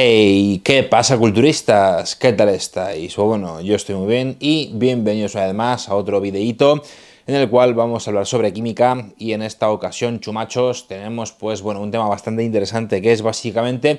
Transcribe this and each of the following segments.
Hey, ¿qué pasa culturistas? ¿Qué tal estáis? Pues bueno, yo estoy muy bien y bienvenidos además a otro videíto en el cual vamos a hablar sobre química y en esta ocasión, chumachos, tenemos pues bueno, un tema bastante interesante que es básicamente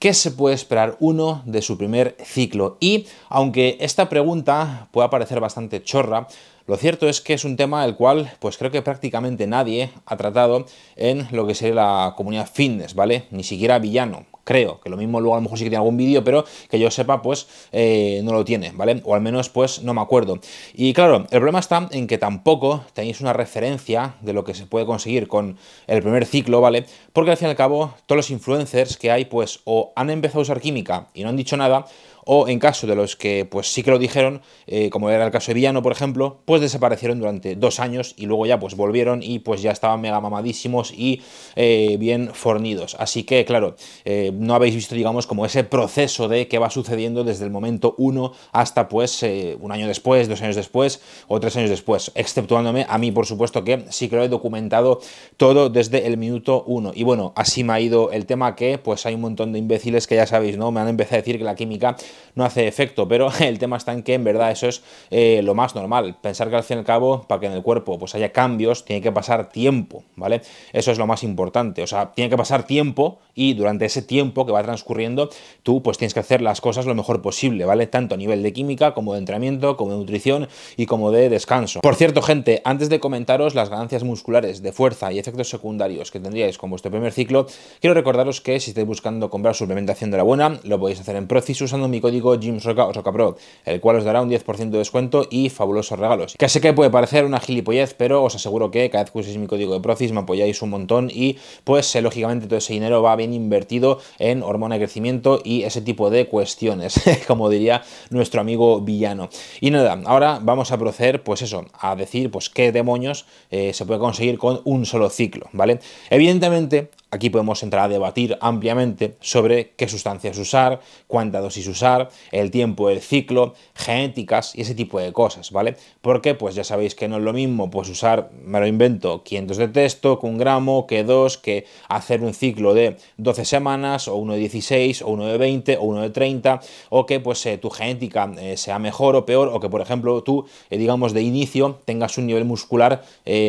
¿Qué se puede esperar uno de su primer ciclo? Y aunque esta pregunta pueda parecer bastante chorra, lo cierto es que es un tema el cual, pues creo que prácticamente nadie ha tratado en lo que sería la comunidad fitness, ¿vale? Ni siquiera Villano, creo, que lo mismo luego a lo mejor sí que tiene algún vídeo, pero que yo sepa, pues eh, no lo tiene, ¿vale? O al menos, pues no me acuerdo. Y claro, el problema está en que tampoco tenéis una referencia de lo que se puede conseguir con el primer ciclo, ¿vale? Porque al fin y al cabo, todos los influencers que hay, pues o han empezado a usar química y no han dicho nada, o en caso de los que pues sí que lo dijeron, eh, como era el caso de Villano, por ejemplo, pues desaparecieron durante dos años y luego ya pues volvieron y pues ya estaban mega mamadísimos y eh, bien fornidos. Así que, claro, eh, no habéis visto, digamos, como ese proceso de qué va sucediendo desde el momento uno hasta pues un año después, dos años después o tres años después, exceptuándome a mí, por supuesto, que sí que lo he documentado todo desde el minuto uno. Y bueno, así me ha ido el tema que pues hay un montón de imbéciles que ya sabéis, ¿no? Me han empezado a decir que la química no hace efecto, pero el tema está en que en verdad eso es eh, lo más normal. Pensar que al fin y al cabo, para que en el cuerpo pues haya cambios, tiene que pasar tiempo, ¿vale? Eso es lo más importante. O sea, tiene que pasar tiempo y durante ese tiempo que va transcurriendo, tú pues tienes que hacer las cosas lo mejor posible, ¿vale? Tanto a nivel de química, como de entrenamiento, como de nutrición y como de descanso. Por cierto, gente, antes de comentaros las ganancias musculares de fuerza y efectos secundarios que tendríais con vuestro primer ciclo, quiero recordaros que si estáis buscando comprar suplementación de la buena, lo podéis hacer en Procis usando mi código Soca o SocaPro, el cual os dará un 10% de descuento y fabulosos regalos. Que sé que puede parecer una gilipollez, pero os aseguro que cada vez que uséis mi código de Procis me apoyáis un montón y pues eh, lógicamente todo ese dinero va bien invertido en hormona de crecimiento y ese tipo de cuestiones, como diría nuestro amigo villano. Y nada, ahora vamos a proceder pues eso, a decir pues qué demonios eh, se puede conseguir con un solo ciclo, ¿vale? Evidentemente, aquí podemos entrar a debatir ampliamente sobre qué sustancias usar, cuánta dosis usar, el tiempo del ciclo, genéticas y ese tipo de cosas, ¿vale? Porque pues ya sabéis que no es lo mismo pues usar, me lo invento, 500 de texto, que un gramo, que dos, que hacer un ciclo de 12 semanas o uno de 16 o uno de 20 o uno de 30 o que pues eh, tu genética eh, sea mejor o peor o que por ejemplo tú, eh, digamos de inicio, tengas un nivel muscular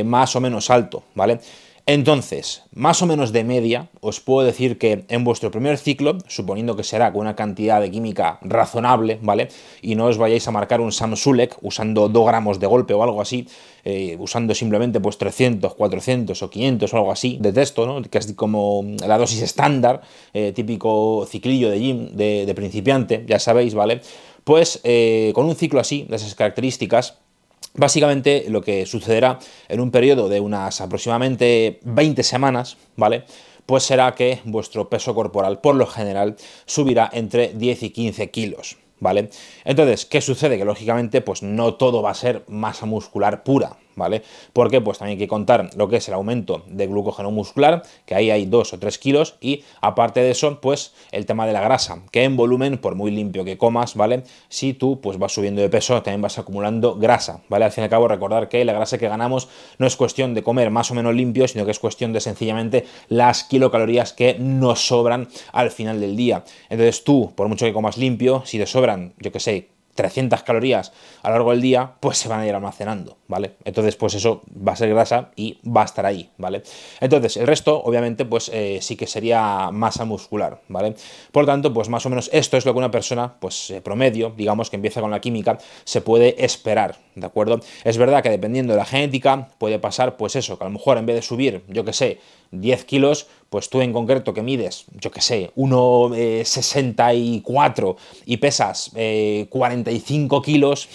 más o menos alto, ¿vale? Entonces, más o menos de media, os puedo decir que en vuestro primer ciclo, suponiendo que será con una cantidad de química razonable, ¿vale? Y no os vayáis a marcar un samsulek usando 2 gramos de golpe o algo así, eh, usando simplemente pues 300, 400 o 500 o algo así de texto, ¿no? es como la dosis estándar, eh, típico ciclillo de gym de, principiante, ya sabéis, ¿vale? Pues eh, con un ciclo así, de esas características, Básicamente lo que sucederá en un periodo de unas aproximadamente 20 semanas, ¿vale? Pues será que vuestro peso corporal por lo general subirá entre 10 y 15 kilos, ¿vale? Entonces, ¿qué sucede? Que lógicamente pues no todo va a ser masa muscular pura, ¿vale? Porque pues también hay que contar lo que es el aumento de glucógeno muscular, que ahí hay 2 o 3 kilos, y aparte de eso, pues el tema de la grasa, que en volumen, por muy limpio que comas, ¿vale? Si tú pues vas subiendo de peso, también vas acumulando grasa, ¿vale? Al fin y al cabo, recordar que la grasa que ganamos no es cuestión de comer más o menos limpio, sino que es cuestión de sencillamente las kilocalorías que nos sobran al final del día. Entonces tú, por mucho que comas limpio, si te sobran, yo que sé, 300 calorías a lo largo del día, pues se van a ir almacenando, ¿vale? Entonces, pues eso va a ser grasa y va a estar ahí, ¿vale? Entonces, el resto, obviamente, pues eh, sí que sería masa muscular, ¿vale? Por lo tanto, pues más o menos esto es lo que una persona, pues eh, promedio, digamos, que empieza con la química, se puede esperar, ¿de acuerdo? Es verdad que dependiendo de la genética, puede pasar, pues eso, que a lo mejor en vez de subir, yo qué sé, 10 kilos, pues tú en concreto que mides, yo que sé, 1,64 eh, y pesas 45 eh, kilos,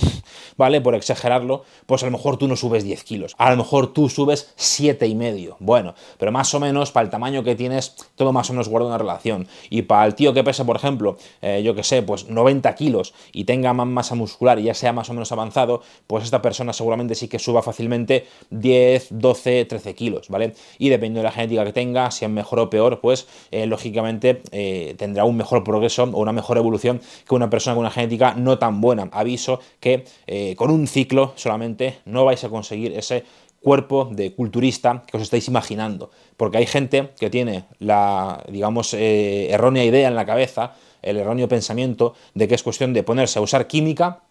¿vale? Por exagerarlo, pues a lo mejor tú no subes 10 kilos, a lo mejor tú subes 7,5, y medio, bueno, pero más o menos para el tamaño que tienes, todo más o menos guarda una relación. Y para el tío que pesa, por ejemplo, eh, yo que sé, pues 90 kilos y tenga más masa muscular y ya sea más o menos avanzado, pues esta persona seguramente sí que suba fácilmente 10, 12, 13 kilos, ¿vale? Y dependiendo de la genética que tenga, si es mejor o peor, pues eh, lógicamente eh, tendrá un mejor progreso o una mejor evolución que una persona con una genética no tan buena. Aviso que eh, con un ciclo solamente no vais a conseguir ese cuerpo de culturista que os estáis imaginando, porque hay gente que tiene la, digamos, errónea idea en la cabeza, el erróneo pensamiento de que es cuestión de ponerse a usar química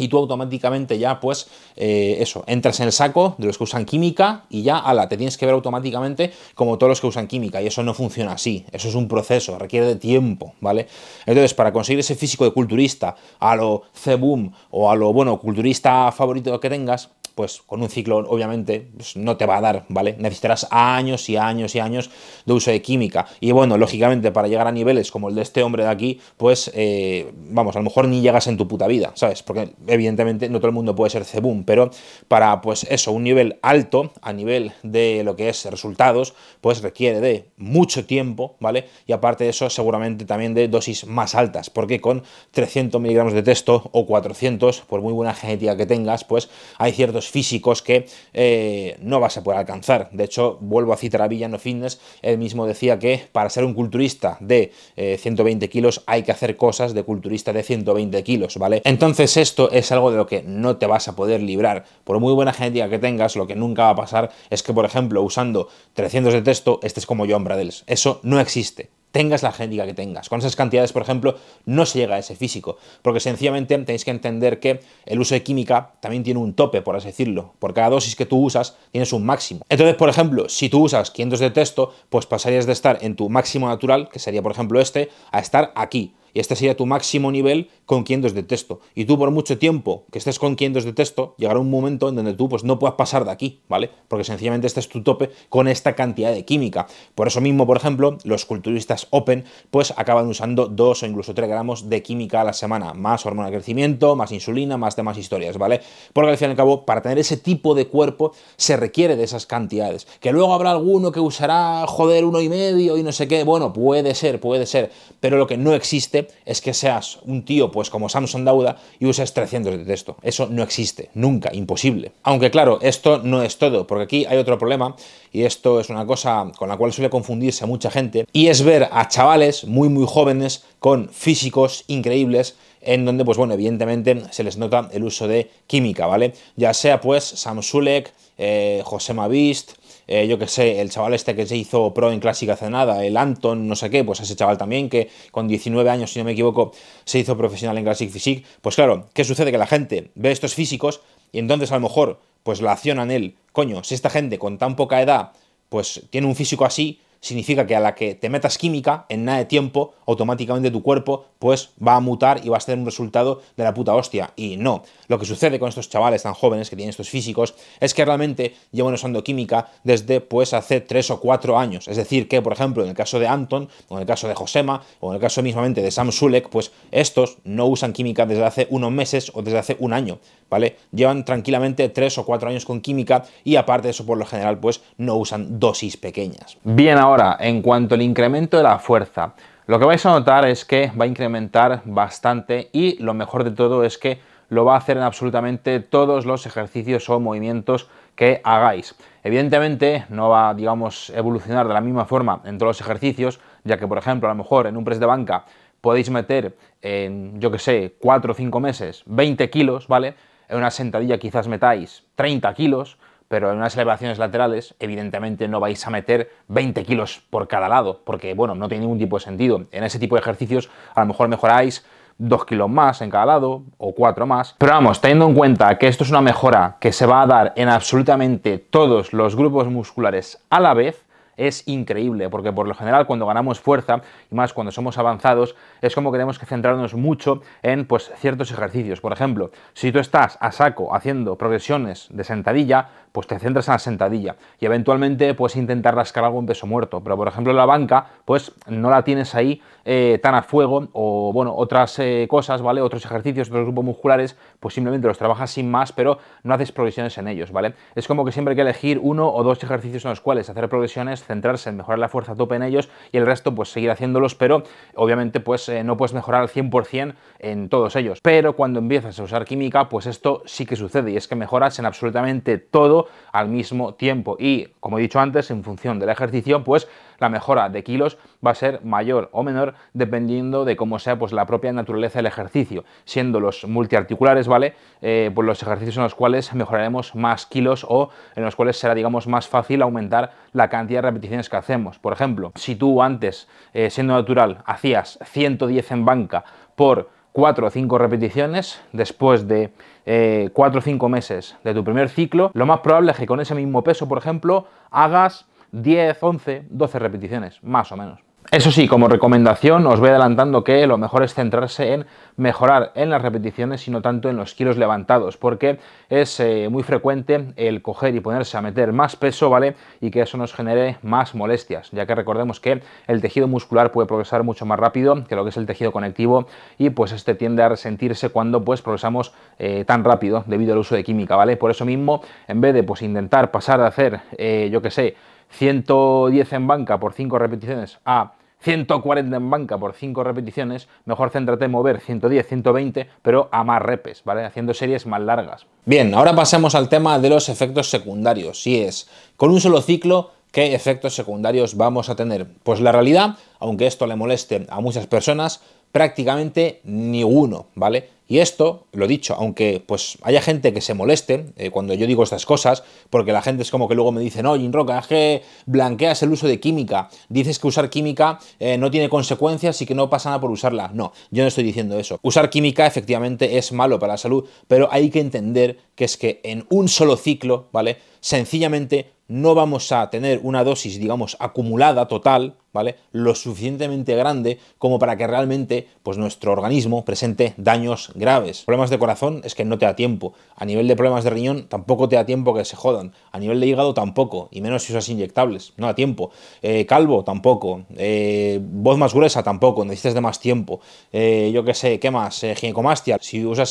y tú automáticamente ya, pues, eh, eso, entras en el saco de los que usan química y ya, ala, te tienes que ver automáticamente como todos los que usan química. Y eso no funciona así. Eso es un proceso, requiere de tiempo, ¿vale? Entonces, para conseguir ese físico de culturista, a lo C-Boom o a lo, bueno, culturista favorito que tengas, pues con un ciclo obviamente pues, no te va a dar, ¿vale? Necesitarás años y años y años de uso de química. Y bueno, lógicamente para llegar a niveles como el de este hombre de aquí, pues eh, vamos, a lo mejor ni llegas en tu puta vida, ¿sabes? Porque evidentemente no todo el mundo puede ser Cebum, pero para pues eso, un nivel alto a nivel de lo que es resultados, pues requiere de mucho tiempo, ¿vale? Y aparte de eso, seguramente también de dosis más altas, porque con 300 miligramos de texto o 400, por muy buena genética que tengas, pues hay ciertos físicos que eh, no vas a poder alcanzar. De hecho, vuelvo a citar a Villano Fitness, él mismo decía que para ser un culturista de 120 eh, kilos hay que hacer cosas de culturista de 120 kilos, ¿vale? Entonces esto es algo de lo que no te vas a poder librar. Por muy buena genética que tengas, lo que nunca va a pasar es que, por ejemplo, usando 300 de texto, es como John Bradels. Eso no existe tengas la genética que tengas. Con esas cantidades, por ejemplo, no se llega a ese físico, porque sencillamente tenéis que entender que el uso de química también tiene un tope, por así decirlo. Por cada dosis que tú usas, tienes un máximo. Entonces, por ejemplo, si tú usas 500 de texto, pues pasarías de estar en tu máximo natural, que sería, por ejemplo, este, a estar aquí y este sería tu máximo nivel con quien de texto. Y tú por mucho tiempo que estés con quien de texto, llegará un momento en donde tú pues no puedas pasar de aquí, ¿vale? Porque sencillamente este es tu tope con esta cantidad de química. Por eso mismo, por ejemplo, los culturistas open pues acaban usando 2 o incluso 3 gramos de química a la semana, más hormona de crecimiento, más insulina, más demás historias, ¿vale? Porque al fin y al cabo, para tener ese tipo de cuerpo se requiere de esas cantidades. Que luego habrá alguno que usará, joder, uno y medio y no sé qué, bueno, puede ser, puede ser, pero lo que no existe es que seas un tío pues como Samson Dauda y uses 300 de texto. Eso no existe, nunca, imposible. Aunque claro, esto no es todo, porque aquí hay otro problema y esto es una cosa con la cual suele confundirse mucha gente y es ver a chavales muy muy jóvenes con físicos increíbles en donde, pues bueno, evidentemente se les nota el uso de química, ¿vale? Ya sea pues Sam Sulek, eh, José Mavist, eh, yo que sé, el chaval este que se hizo pro en clásica hace nada, el Anton, no sé qué, pues ese chaval también que con 19 años, si no me equivoco, se hizo profesional en Classic Physique, pues claro, ¿qué sucede? Que la gente ve estos físicos y entonces a lo mejor pues la accionan él, coño, si esta gente con tan poca edad pues tiene un físico así, significa que a la que te metas química, en nada de tiempo, automáticamente tu cuerpo pues va a mutar y va a tener un resultado de la puta hostia. Y no, lo que sucede con estos chavales tan jóvenes que tienen estos físicos es que realmente llevan usando química desde pues hace 3 o 4 años. Es decir, que por ejemplo en el caso de Anton, o en el caso de Josema, o en el caso mismamente de Sam Sulek, pues estos no usan química desde hace unos meses o desde hace un año, ¿vale? Llevan tranquilamente 3 o 4 años con química y aparte de eso por lo general pues no usan dosis pequeñas. Bien, ahora Ahora, en cuanto al incremento de la fuerza, lo que vais a notar es que va a incrementar bastante y lo mejor de todo es que lo va a hacer en absolutamente todos los ejercicios o movimientos que hagáis. Evidentemente no va, digamos, evolucionar de la misma forma en todos los ejercicios, ya que, por ejemplo, a lo mejor en un press de banca podéis meter en, yo que sé, 4 o 5 meses, 20 kilos, ¿vale? En una sentadilla quizás metáis 30 kilos, pero en unas elevaciones laterales evidentemente no vais a meter 20 kilos por cada lado, porque bueno, no tiene ningún tipo de sentido. En ese tipo de ejercicios a lo mejor mejoráis 2 kilos más en cada lado o 4 más. Pero vamos, teniendo en cuenta que esto es una mejora que se va a dar en absolutamente todos los grupos musculares a la vez, es increíble, porque por lo general cuando ganamos fuerza, y más cuando somos avanzados, es como que tenemos que centrarnos mucho en pues, ciertos ejercicios. Por ejemplo, si tú estás a saco haciendo progresiones de sentadilla, pues te centras en la sentadilla y eventualmente puedes intentar rascar algo peso muerto. Pero por ejemplo la banca, pues no la tienes ahí eh, tan a fuego o bueno, otras eh, cosas, ¿vale? Otros ejercicios, otros grupos musculares, pues simplemente los trabajas sin más, pero no haces progresiones en ellos, ¿vale? Es como que siempre hay que elegir uno o dos ejercicios en los cuales hacer progresiones centrarse en mejorar la fuerza tope en ellos y el resto pues seguir haciéndolos, pero obviamente pues eh, no puedes mejorar al 100% en todos ellos. Pero cuando empiezas a usar química, pues esto sí que sucede y es que mejoras en absolutamente todo al mismo tiempo y como he dicho antes, en función del ejercicio, pues la mejora de kilos va a ser mayor o menor dependiendo de cómo sea pues, la propia naturaleza del ejercicio, siendo los multiarticulares, ¿vale? Eh, pues los ejercicios en los cuales mejoraremos más kilos o en los cuales será, digamos, más fácil aumentar la cantidad de repeticiones que hacemos. Por ejemplo, si tú antes, eh, siendo natural, hacías 110 en banca por 4 o 5 repeticiones después de 4 eh, o 5 meses de tu primer ciclo, lo más probable es que con ese mismo peso, por ejemplo, hagas 10, 11, 12 repeticiones, más o menos. Eso sí, como recomendación os voy adelantando que lo mejor es centrarse en mejorar en las repeticiones y no tanto en los kilos levantados, porque es eh, muy frecuente el coger y ponerse a meter más peso, ¿vale? Y que eso nos genere más molestias, ya que recordemos que el tejido muscular puede progresar mucho más rápido que lo que es el tejido conectivo y pues este tiende a resentirse cuando pues progresamos eh, tan rápido debido al uso de química, ¿vale? Por eso mismo, en vez de pues intentar pasar de hacer, eh, yo que sé, 110 en banca por 5 repeticiones a 140 en banca por 5 repeticiones, mejor céntrate en mover 110, 120, pero a más repes, ¿vale? Haciendo series más largas. Bien, ahora pasemos al tema de los efectos secundarios. Si es con un solo ciclo, ¿qué efectos secundarios vamos a tener? Pues la realidad, aunque esto le moleste a muchas personas, prácticamente ninguno, ¿vale? Y esto, lo dicho, aunque pues haya gente que se moleste eh, cuando yo digo estas cosas, porque la gente es como que luego me dicen, oye, es que blanqueas el uso de química, dices que usar química eh, no tiene consecuencias y que no pasa nada por usarla. No, yo no estoy diciendo eso. Usar química efectivamente es malo para la salud, pero hay que entender que es que en un solo ciclo, ¿vale? Sencillamente no vamos a tener una dosis, digamos, acumulada total, ¿vale? Lo suficientemente grande como para que realmente pues, nuestro organismo presente daños graves. Problemas de corazón es que no te da tiempo. A nivel de problemas de riñón tampoco te da tiempo que se jodan. A nivel de hígado tampoco, y menos si usas inyectables, no da tiempo. Eh, calvo tampoco. Eh, voz más gruesa tampoco, necesitas de más tiempo. Eh, yo qué sé, ¿qué más? ginecomastia. Si usas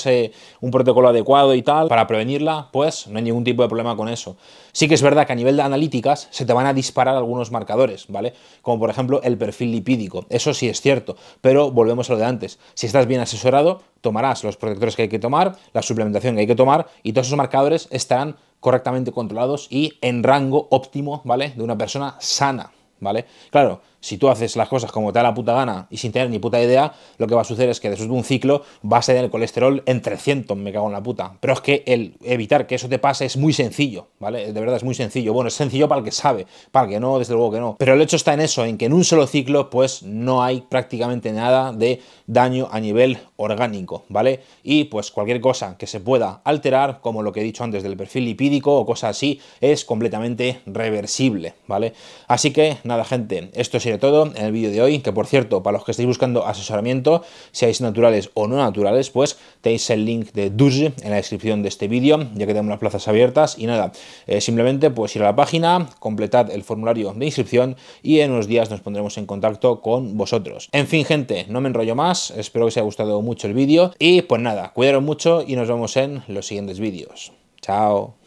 un protocolo adecuado y tal para prevenirla, pues no hay ningún tipo de problema con eso. Sí que es verdad que a nivel de analíticas se te van a disparar algunos marcadores, ¿vale? Como por por ejemplo, el perfil lipídico. Eso sí es cierto, pero volvemos a lo de antes. Si estás bien asesorado, tomarás los protectores que hay que tomar, la suplementación que hay que tomar y todos esos marcadores estarán correctamente controlados y en rango óptimo, ¿vale? De una persona sana, ¿vale? Claro, si tú haces las cosas como te da la puta gana y sin tener ni puta idea, lo que va a suceder es que después de un ciclo vas a tener el colesterol en 300, me cago en la puta. Pero es que el evitar que eso te pase es muy sencillo, ¿vale? De verdad es muy sencillo. Bueno, es sencillo para el que sabe, para el que no, desde luego que no. Pero el hecho está en eso, en que en un solo ciclo pues no hay prácticamente nada de daño a nivel orgánico, ¿vale? Y pues cualquier cosa que se pueda alterar, como lo que he dicho antes del perfil lipídico o cosas así, es completamente reversible, ¿vale? Así que nada, gente, esto es de todo en el vídeo de hoy, que por cierto, para los que estéis buscando asesoramiento, seáis naturales o no naturales, pues tenéis el link de Duje en la descripción de este vídeo, ya que tenemos las plazas abiertas y nada, eh, simplemente pues ir a la página, completad el formulario de inscripción y en unos días nos pondremos en contacto con vosotros. En fin, gente, no me enrollo más, espero que os haya gustado mucho el vídeo y pues nada, cuidaros mucho y nos vemos en los siguientes vídeos. Chao.